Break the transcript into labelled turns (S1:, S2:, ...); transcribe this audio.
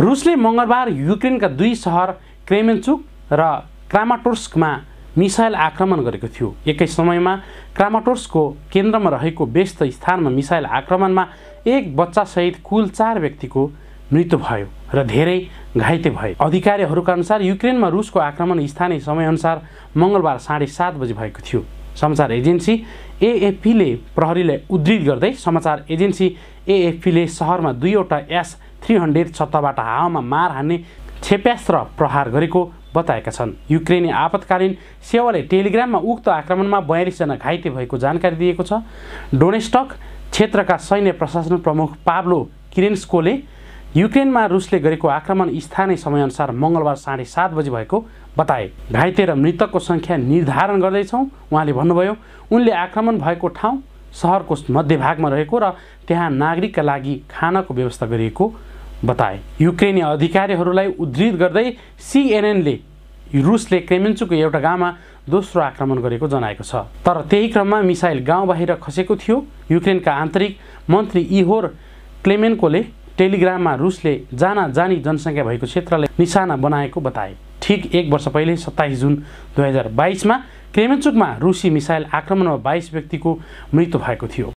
S1: रुसले मङ्गलबार युक्रेनका दुई सहर क्रेमेन्चुक र क्रामाटोर्स्कमा मिसाइल आक्रमण गरेको थियो एकै समयमा क्रामाटोर्सको केन्द्रमा रहेको व्यस्त स्थानमा मिसाइल आक्रमणमा एक बच्चासहित कुल चार व्यक्तिको मृत्यु भयो र धेरै घाइते भए अधिकारीहरूका अनुसार युक्रेनमा रुसको आक्रमण स्थानीय समयअनुसार मङ्गलबार साढे सात बजी भएको थियो समाचार एजेन्सी एएफपीले प्रहरीलाई उद्धित गर्दै समाचार एजेन्सी एएफपीले सहरमा दुईवटा एस थ्री हन्ड्रेड सत्ताबाट हावामा मार हान्ने क्षेप्यास्त्र प्रहार गरेको बताएका छन् युक्रेनी आपतकालीन सेवाले टेलिग्राममा उक्त आक्रमणमा बयालिसजना घाइते भएको जानकारी दिएको छ डोनेस्टक क्षेत्रका सैन्य प्रशासन प्रमुख पाब्लो किरेन्स्कोले युक्रेनमा रुसले गरेको आक्रमण स्थानीय समयअनुसार मङ्गलबार साढे सात बजी भएको बताए घाइते र मृतकको सङ्ख्या निर्धारण गर्दैछौँ उहाँले भन्नुभयो उनले आक्रमण भएको ठाउँ सहरको मध्यभागमा रहेको र त्यहाँ नागरिकका लागि खानाको व्यवस्था गरिएको बताए युक्रेनी अधिकारीहरूलाई उद्धित गर्दै सिएनएनले रुसले क्रेमेन्चुको एउटा गाउँमा दोस्रो आक्रमण गरेको जनाएको छ तर त्यही क्रममा मिसाइल गाउँ बाहिर खसेको थियो युक्रेनका आन्तरिक मन्त्री इहोर क्लेमेन्कोले टेलिग्राममा रुसले जाना जानी जनसङ्ख्या भएको क्षेत्रलाई निशाना बनाएको बताए ठिक एक वर्ष पहिले सत्ताइस जुन दुई हजार बाइसमा क्रेमेन्चुकमा रुसी मिसाइल आक्रमणमा बाइस व्यक्तिको मृत्यु भएको थियो